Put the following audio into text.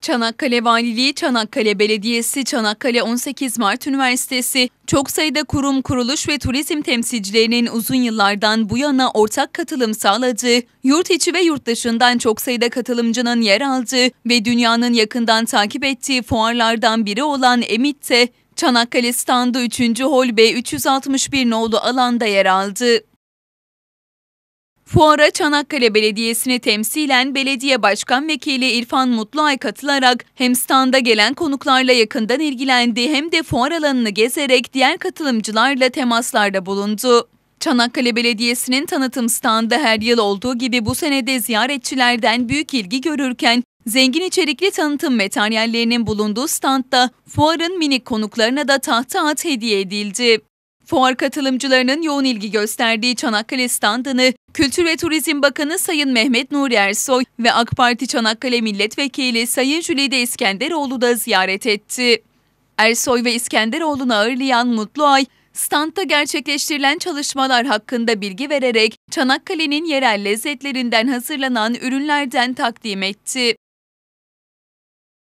Çanakkale Valiliği, Çanakkale Belediyesi, Çanakkale 18 Mart Üniversitesi, çok sayıda kurum, kuruluş ve turizm temsilcilerinin uzun yıllardan bu yana ortak katılım sağladığı, yurt içi ve yurt dışından çok sayıda katılımcının yer aldığı ve dünyanın yakından takip ettiği fuarlardan biri olan Emit'te, Çanakkale standı 3. hol B361 nolu alanda yer aldı. Fuara Çanakkale Belediyesi'ni temsilen Belediye Başkan Vekili İrfan Mutluay katılarak hem standa gelen konuklarla yakından ilgilendi hem de fuar alanını gezerek diğer katılımcılarla temaslarda bulundu. Çanakkale Belediyesi'nin tanıtım standı her yıl olduğu gibi bu senede ziyaretçilerden büyük ilgi görürken Zengin içerikli tanıtım materyallerinin bulunduğu standda fuarın minik konuklarına da tahta at hediye edildi. Fuar katılımcılarının yoğun ilgi gösterdiği Çanakkale standını Kültür ve Turizm Bakanı Sayın Mehmet Nuri Ersoy ve AK Parti Çanakkale Milletvekili Sayın Jülide İskenderoğlu da ziyaret etti. Ersoy ve İskenderoğlu'nu ağırlayan Mutlu Ay, standta gerçekleştirilen çalışmalar hakkında bilgi vererek Çanakkale'nin yerel lezzetlerinden hazırlanan ürünlerden takdim etti.